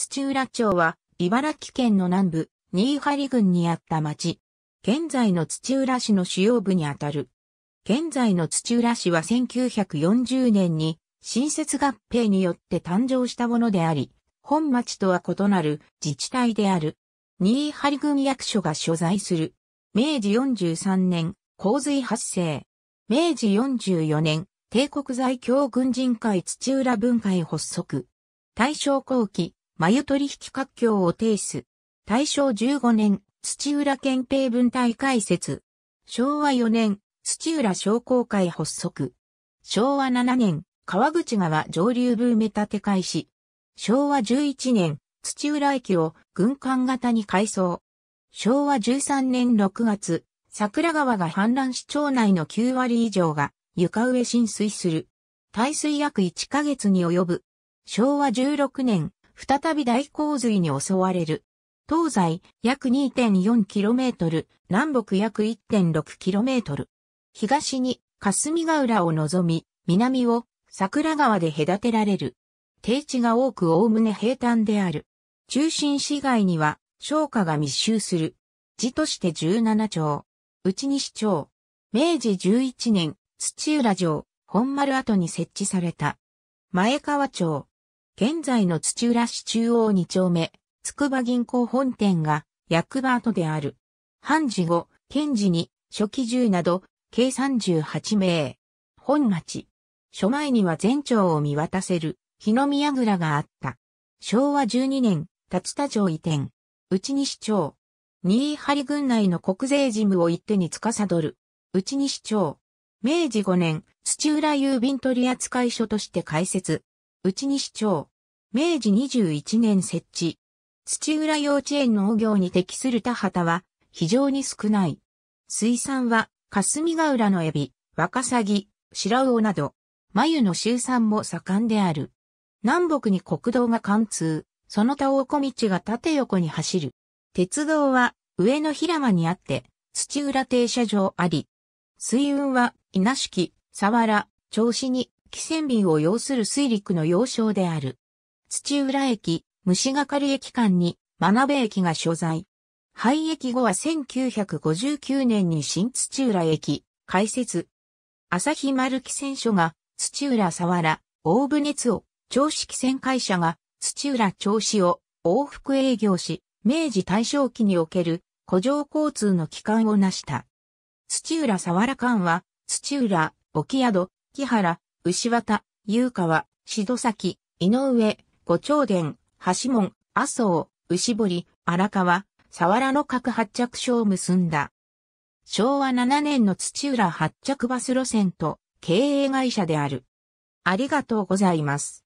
土浦町は、茨城県の南部、新張郡にあった町。現在の土浦市の主要部にあたる。現在の土浦市は1940年に、新設合併によって誕生したものであり、本町とは異なる自治体である。新張郡役所が所在する。明治43年、洪水発生。明治44年、帝国在京軍人会土浦分会発足。大正後期、眉取引割協を提出。大正15年、土浦憲兵文体開設。昭和4年、土浦商工会発足。昭和7年、川口川上流部埋め立て開始。昭和11年、土浦駅を軍艦型に改装。昭和13年6月、桜川が氾濫し町内の9割以上が床上浸水する。耐水約1ヶ月に及ぶ。昭和16年、再び大洪水に襲われる。東西約 2.4km、南北約 1.6km。東に霞ヶ浦を望み、南を桜川で隔てられる。低地が多く概ね平坦である。中心市街には商家が密集する。地として17町。内西町。明治11年、土浦城、本丸跡に設置された。前川町。現在の土浦市中央二丁目、筑波銀行本店が役場跡である。判事後、検事に、初期1など、計38名。本町。署前には全町を見渡せる、日の宮倉があった。昭和12年、立田町移転。内西町。新張郡内の国税事務を一手に司る。内西町。明治5年、土浦郵便取扱所として開設。内西町。明治21年設置。土浦幼稚園農業に適する田畑は非常に少ない。水産は霞ヶ浦のエビ、ワカサギ、白魚など、眉の集産も盛んである。南北に国道が貫通、その他大小道が縦横に走る。鉄道は上野平間にあって、土浦停車場あり。水運は稲敷、佐原、銚子に汽船便を要する水陸の要衝である。土浦駅、虫がかり駅間に、真鍋駅が所在。廃駅後は1959年に新土浦駅、開設。朝日丸汽船所が、土浦沢原、大船津を、調子汽船会社が、土浦調子を、往復営業し、明治大正期における、古城交通の機関を成した。土浦沢原間は、土浦、沖宿、木原、牛綿、優川、志崎、井上、五丁殿、橋門、麻生、牛堀、荒川、佐原の各発着所を結んだ。昭和7年の土浦発着バス路線と経営会社である。ありがとうございます。